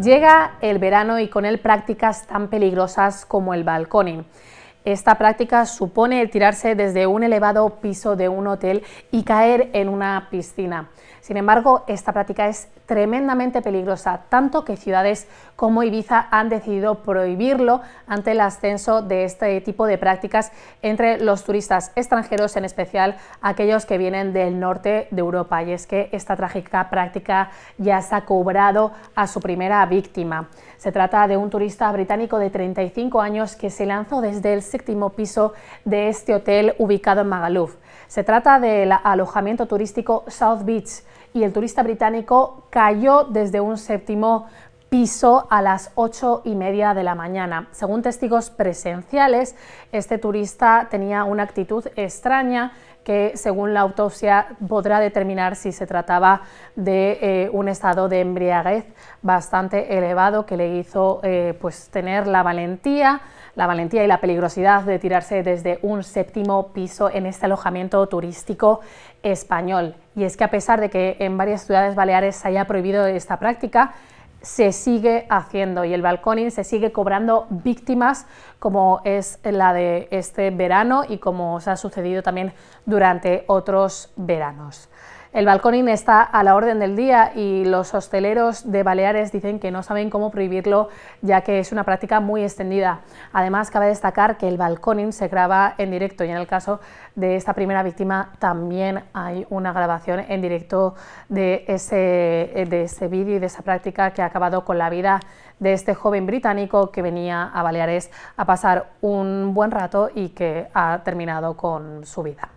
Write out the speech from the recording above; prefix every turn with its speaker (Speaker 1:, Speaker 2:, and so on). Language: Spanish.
Speaker 1: Llega el verano y con él prácticas tan peligrosas como el balconing. Esta práctica supone tirarse desde un elevado piso de un hotel y caer en una piscina. Sin embargo, esta práctica es tremendamente peligrosa, tanto que ciudades como Ibiza han decidido prohibirlo ante el ascenso de este tipo de prácticas entre los turistas extranjeros, en especial aquellos que vienen del norte de Europa. Y es que esta trágica práctica ya se ha cobrado a su primera víctima. Se trata de un turista británico de 35 años que se lanzó desde el séptimo piso de este hotel ubicado en Magaluf. Se trata del alojamiento turístico South Beach y el turista británico cayó desde un séptimo piso a las ocho y media de la mañana. Según testigos presenciales, este turista tenía una actitud extraña que según la autopsia podrá determinar si se trataba de eh, un estado de embriaguez bastante elevado que le hizo eh, pues tener la valentía, la valentía y la peligrosidad de tirarse desde un séptimo piso en este alojamiento turístico español. Y es que a pesar de que en varias ciudades baleares se haya prohibido esta práctica, se sigue haciendo y el balconing se sigue cobrando víctimas como es la de este verano y como os ha sucedido también durante otros veranos. El balconing está a la orden del día y los hosteleros de Baleares dicen que no saben cómo prohibirlo, ya que es una práctica muy extendida. Además, cabe destacar que el balconing se graba en directo y en el caso de esta primera víctima también hay una grabación en directo de ese, de ese vídeo y de esa práctica que ha acabado con la vida de este joven británico que venía a Baleares a pasar un buen rato y que ha terminado con su vida.